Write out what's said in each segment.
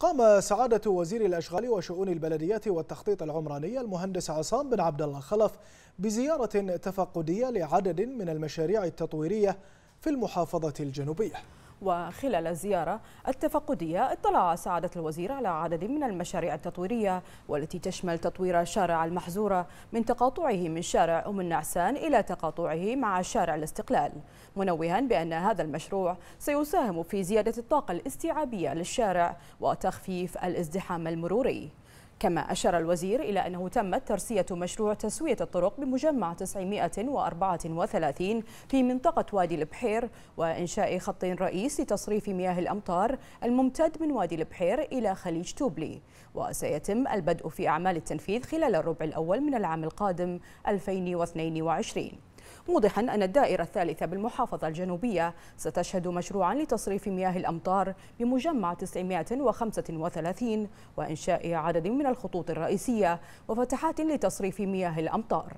قام سعادة وزير الأشغال وشؤون البلديات والتخطيط العمراني المهندس عصام بن عبد الله خلف بزيارة تفقدية لعدد من المشاريع التطويرية في المحافظة الجنوبية وخلال الزيارة التفقدية اطلع سعادة الوزير على عدد من المشاريع التطويرية والتي تشمل تطوير شارع المحزورة من تقاطعه من شارع أم النعسان إلى تقاطعه مع شارع الاستقلال منوها بأن هذا المشروع سيساهم في زيادة الطاقة الاستيعابية للشارع وتخفيف الازدحام المروري كما أشار الوزير إلى أنه تمت ترسية مشروع تسوية الطرق بمجمع 934 في منطقة وادي البحير وإنشاء خط رئيس لتصريف مياه الأمطار الممتد من وادي البحير إلى خليج توبلي وسيتم البدء في أعمال التنفيذ خلال الربع الأول من العام القادم 2022 موضحا أن الدائرة الثالثة بالمحافظة الجنوبية ستشهد مشروعا لتصريف مياه الأمطار بمجمع 935 وإنشاء عدد من الخطوط الرئيسية وفتحات لتصريف مياه الأمطار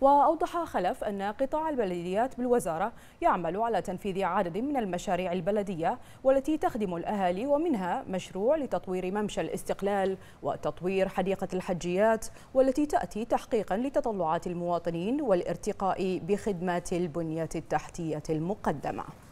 وأوضح خلف أن قطاع البلديات بالوزارة يعمل على تنفيذ عدد من المشاريع البلدية والتي تخدم الأهالي ومنها مشروع لتطوير ممشى الاستقلال وتطوير حديقة الحجيات والتي تأتي تحقيقا لتطلعات المواطنين والارتقاء بخدمات البنية التحتية المقدمة